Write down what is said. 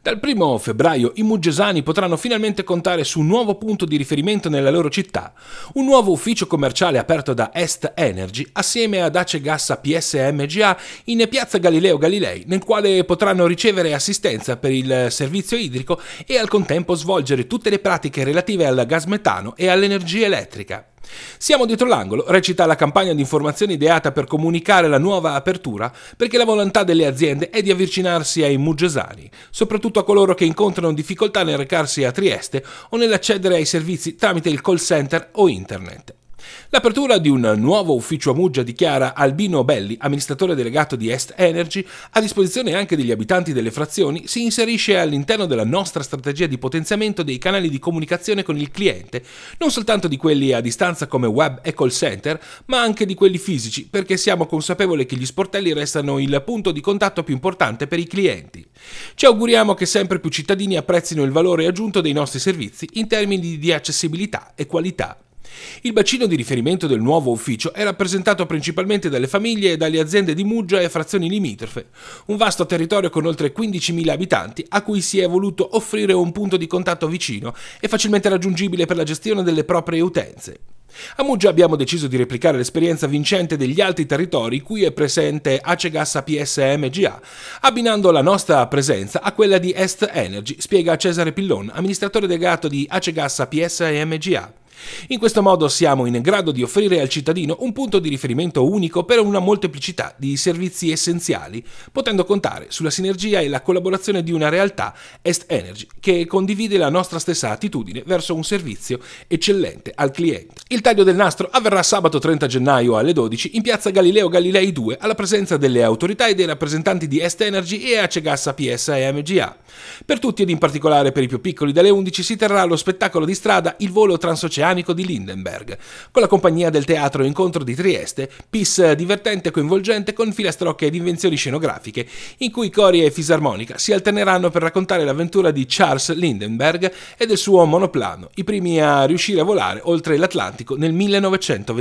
Dal 1 febbraio i muggesani potranno finalmente contare su un nuovo punto di riferimento nella loro città, un nuovo ufficio commerciale aperto da Est Energy assieme ad Ace Gassa PSMGA in Piazza Galileo Galilei, nel quale potranno ricevere assistenza per il servizio idrico e al contempo svolgere tutte le pratiche relative al gas metano e all'energia elettrica. Siamo dietro l'angolo recita la campagna di informazione ideata per comunicare la nuova apertura perché la volontà delle aziende è di avvicinarsi ai mugesani, soprattutto a coloro che incontrano difficoltà nel recarsi a Trieste o nell'accedere ai servizi tramite il call center o internet. L'apertura di un nuovo ufficio a Muggia dichiara Albino Belli, amministratore delegato di Est Energy, a disposizione anche degli abitanti delle frazioni, si inserisce all'interno della nostra strategia di potenziamento dei canali di comunicazione con il cliente, non soltanto di quelli a distanza come web e call center, ma anche di quelli fisici, perché siamo consapevoli che gli sportelli restano il punto di contatto più importante per i clienti. Ci auguriamo che sempre più cittadini apprezzino il valore aggiunto dei nostri servizi in termini di accessibilità e qualità. Il bacino di riferimento del nuovo ufficio è rappresentato principalmente dalle famiglie e dalle aziende di Muggia e frazioni limitrofe, un vasto territorio con oltre 15.000 abitanti a cui si è voluto offrire un punto di contatto vicino e facilmente raggiungibile per la gestione delle proprie utenze. A Muggia abbiamo deciso di replicare l'esperienza vincente degli altri territori cui è presente Acegas APS abbinando la nostra presenza a quella di Est Energy, spiega Cesare Pillon, amministratore delegato di Acegas APS in questo modo siamo in grado di offrire al cittadino un punto di riferimento unico per una molteplicità di servizi essenziali, potendo contare sulla sinergia e la collaborazione di una realtà, Est Energy, che condivide la nostra stessa attitudine verso un servizio eccellente al cliente. Il taglio del nastro avverrà sabato 30 gennaio alle 12 in piazza Galileo Galilei 2 alla presenza delle autorità e dei rappresentanti di Est Energy e Acegas PSA e MGA. Per tutti ed in particolare per i più piccoli dalle 11 si terrà lo spettacolo di strada Il volo transoceanico britannico di Lindenberg. Con la compagnia del Teatro Incontro di Trieste, PIS divertente e coinvolgente con filastrocche ed invenzioni scenografiche, in cui cori e fisarmonica si alterneranno per raccontare l'avventura di Charles Lindenberg e del suo monoplano, i primi a riuscire a volare oltre l'Atlantico nel 1920.